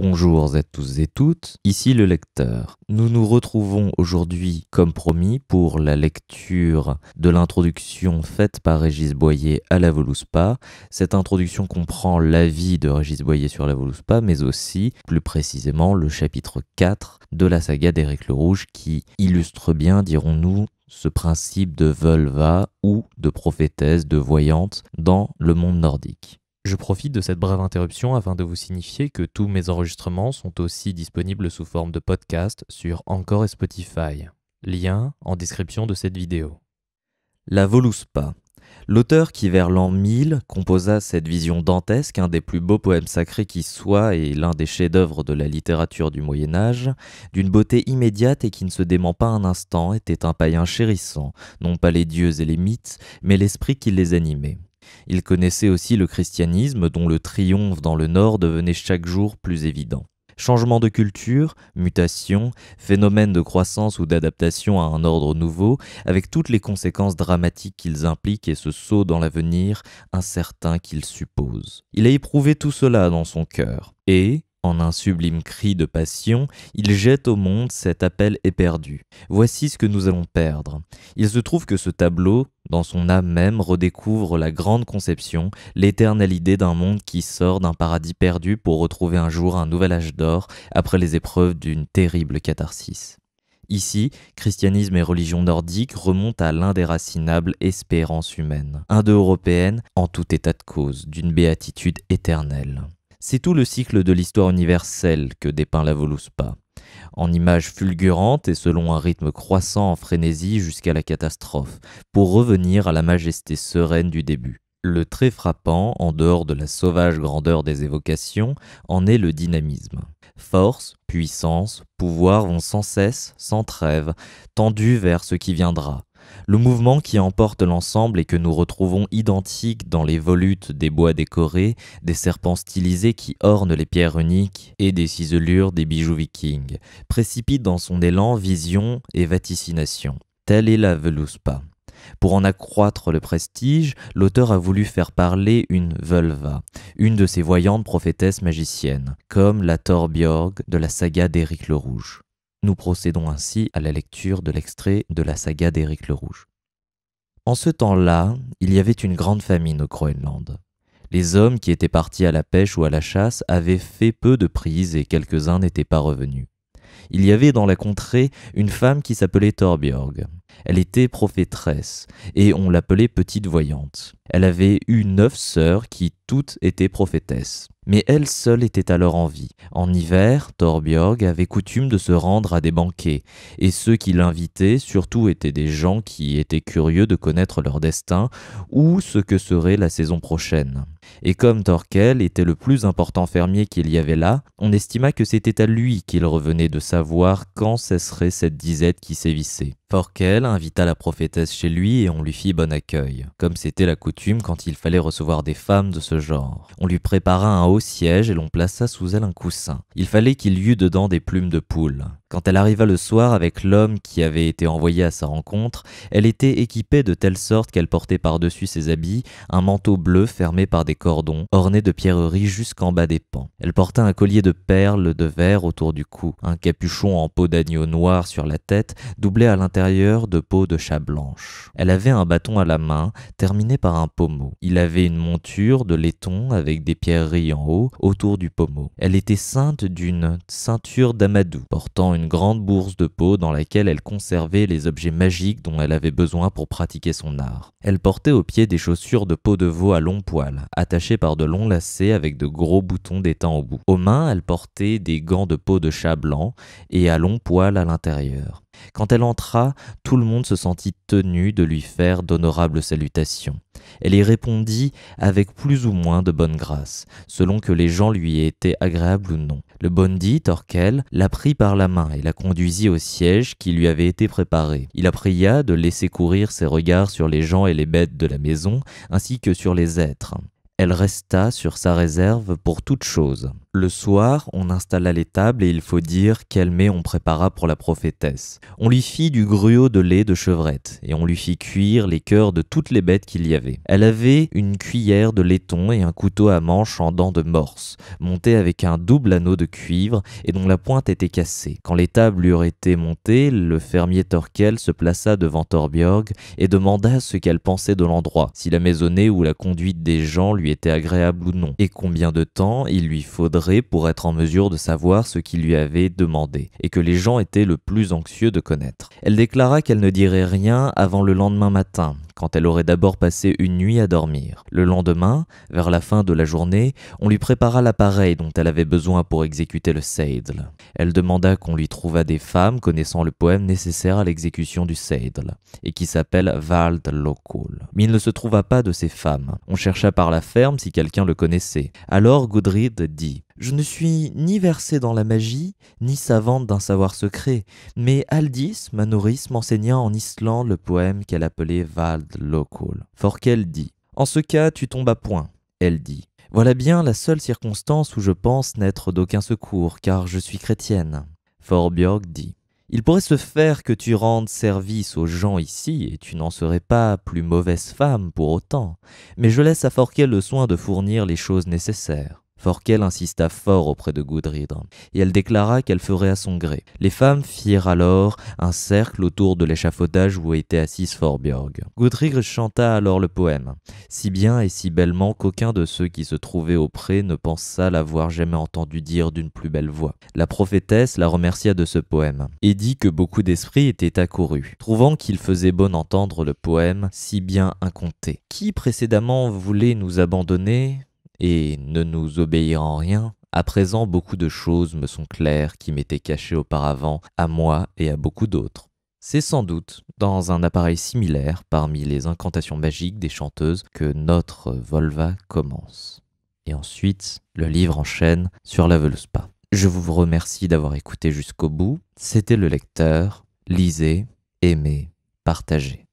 Bonjour à tous et toutes, ici le lecteur. Nous nous retrouvons aujourd'hui, comme promis, pour la lecture de l'introduction faite par Régis Boyer à la Voluspa. Cette introduction comprend l'avis de Régis Boyer sur la Voluspa, mais aussi, plus précisément, le chapitre 4 de la saga d'Éric le Rouge qui illustre bien, dirons-nous, ce principe de Volva ou de prophétesse, de voyante dans le monde nordique. Je profite de cette brève interruption afin de vous signifier que tous mes enregistrements sont aussi disponibles sous forme de podcast sur Encore et Spotify. Lien en description de cette vidéo. La Voluspa. L'auteur qui, vers l'an 1000, composa cette vision dantesque, un des plus beaux poèmes sacrés qui soit et l'un des chefs-d'œuvre de la littérature du Moyen Âge, d'une beauté immédiate et qui ne se dément pas un instant, était un païen chérissant, non pas les dieux et les mythes, mais l'esprit qui les animait. Il connaissait aussi le christianisme dont le triomphe dans le nord devenait chaque jour plus évident. Changement de culture, mutation, phénomène de croissance ou d'adaptation à un ordre nouveau, avec toutes les conséquences dramatiques qu'ils impliquent et ce saut dans l'avenir incertain qu'ils supposent. Il a éprouvé tout cela dans son cœur. Et, en un sublime cri de passion, il jette au monde cet appel éperdu. Voici ce que nous allons perdre. Il se trouve que ce tableau, dans son âme même, redécouvre la grande conception, l'éternelle idée d'un monde qui sort d'un paradis perdu pour retrouver un jour un nouvel âge d'or après les épreuves d'une terrible catharsis. Ici, christianisme et religion nordique remontent à l'indéracinable espérance humaine, indo-européenne en tout état de cause, d'une béatitude éternelle. C'est tout le cycle de l'histoire universelle que dépeint la Voluspa, en images fulgurantes et selon un rythme croissant en frénésie jusqu'à la catastrophe, pour revenir à la majesté sereine du début. Le très frappant, en dehors de la sauvage grandeur des évocations, en est le dynamisme. Force, puissance, pouvoir vont sans cesse, sans trêve, tendus vers ce qui viendra, le mouvement qui emporte l'ensemble et que nous retrouvons identique dans les volutes des bois décorés, des serpents stylisés qui ornent les pierres uniques et des ciselures des bijoux vikings, précipite dans son élan vision et vaticination. Telle est la Veluspa. Pour en accroître le prestige, l'auteur a voulu faire parler une vulva, une de ses voyantes prophétesses magiciennes, comme la Thorbjörg de la saga d'Éric le Rouge. Nous procédons ainsi à la lecture de l'extrait de la saga d'Éric le Rouge. En ce temps-là, il y avait une grande famine au Groenland. Les hommes qui étaient partis à la pêche ou à la chasse avaient fait peu de prises et quelques-uns n'étaient pas revenus. Il y avait dans la contrée une femme qui s'appelait Thorbjorg. Elle était prophétresse, et on l'appelait petite voyante. Elle avait eu neuf sœurs qui toutes étaient prophétesses mais elle seule était alors en vie. En hiver, Thorbjörg avait coutume de se rendre à des banquets, et ceux qui l'invitaient surtout étaient des gens qui étaient curieux de connaître leur destin ou ce que serait la saison prochaine et comme Torquel était le plus important fermier qu'il y avait là, on estima que c'était à lui qu'il revenait de savoir quand cesserait cette disette qui sévissait. Torquel invita la prophétesse chez lui et on lui fit bon accueil, comme c'était la coutume quand il fallait recevoir des femmes de ce genre. On lui prépara un haut siège et l'on plaça sous elle un coussin. Il fallait qu'il y eût dedans des plumes de poule. Quand elle arriva le soir avec l'homme qui avait été envoyé à sa rencontre, elle était équipée de telle sorte qu'elle portait par-dessus ses habits un manteau bleu fermé par des cordons, ornés de pierreries jusqu'en bas des pans. Elle portait un collier de perles de verre autour du cou, un capuchon en peau d'agneau noir sur la tête, doublé à l'intérieur de peau de chat blanche. Elle avait un bâton à la main, terminé par un pommeau. Il avait une monture de laiton avec des pierreries en haut, autour du pommeau. Elle était ceinte d'une ceinture d'amadou, portant une grande bourse de peau dans laquelle elle conservait les objets magiques dont elle avait besoin pour pratiquer son art. Elle portait aux pieds des chaussures de peau de veau à longs poils, attachées par de longs lacets avec de gros boutons d'étang au bout. Aux mains, elle portait des gants de peau de chat blanc et à longs poils à l'intérieur. Quand elle entra, tout le monde se sentit tenu de lui faire d'honorables salutations. Elle y répondit avec plus ou moins de bonne grâce, selon que les gens lui étaient agréables ou non. Le Bondit, Torquel, la prit par la main et la conduisit au siège qui lui avait été préparé. Il la pria de laisser courir ses regards sur les gens et les bêtes de la maison, ainsi que sur les êtres elle resta sur sa réserve pour toute chose. Le soir, on installa les tables et il faut dire quel mets on prépara pour la prophétesse. On lui fit du gruau de lait de chevrette et on lui fit cuire les cœurs de toutes les bêtes qu'il y avait. Elle avait une cuillère de laiton et un couteau à manche en dents de morse, monté avec un double anneau de cuivre et dont la pointe était cassée. Quand les tables eurent été montées, le fermier Torkel se plaça devant Torbjörg et demanda ce qu'elle pensait de l'endroit, si la maisonnée ou la conduite des gens lui était agréable ou non, et combien de temps il lui faudrait pour être en mesure de savoir ce qu'il lui avait demandé, et que les gens étaient le plus anxieux de connaître. Elle déclara qu'elle ne dirait rien avant le lendemain matin, quand elle aurait d'abord passé une nuit à dormir. Le lendemain, vers la fin de la journée, on lui prépara l'appareil dont elle avait besoin pour exécuter le Seidl. Elle demanda qu'on lui trouvât des femmes connaissant le poème nécessaire à l'exécution du seydl, et qui s'appelle Vald Lokul. Mais il ne se trouva pas de ces femmes. On chercha par la ferme si quelqu'un le connaissait. Alors Gudrid dit je ne suis ni versée dans la magie, ni savante d'un savoir secret, mais Aldis, ma nourrice, m'enseigna en Islande le poème qu'elle appelait Vald lokul. Forkel dit En ce cas, tu tombes à point. Elle dit Voilà bien la seule circonstance où je pense n'être d'aucun secours, car je suis chrétienne. Forbjörg dit il pourrait se faire que tu rendes service aux gens ici, et tu n'en serais pas plus mauvaise femme pour autant, mais je laisse à Forkel le soin de fournir les choses nécessaires. Forkel insista fort auprès de Gudrid, et elle déclara qu'elle ferait à son gré. Les femmes firent alors un cercle autour de l'échafaudage où était assise Forbjorg. Gudrid chanta alors le poème, si bien et si bellement qu'aucun de ceux qui se trouvaient auprès ne pensa l'avoir jamais entendu dire d'une plus belle voix. La prophétesse la remercia de ce poème, et dit que beaucoup d'esprits étaient accourus, trouvant qu'il faisait bon entendre le poème si bien inconté. Qui précédemment voulait nous abandonner et ne nous obéir en rien, à présent beaucoup de choses me sont claires qui m'étaient cachées auparavant à moi et à beaucoup d'autres. C'est sans doute dans un appareil similaire parmi les incantations magiques des chanteuses que notre Volva commence. Et ensuite, le livre enchaîne sur la Veluspa. Je vous remercie d'avoir écouté jusqu'au bout. C'était le lecteur. Lisez, aimez, partagez.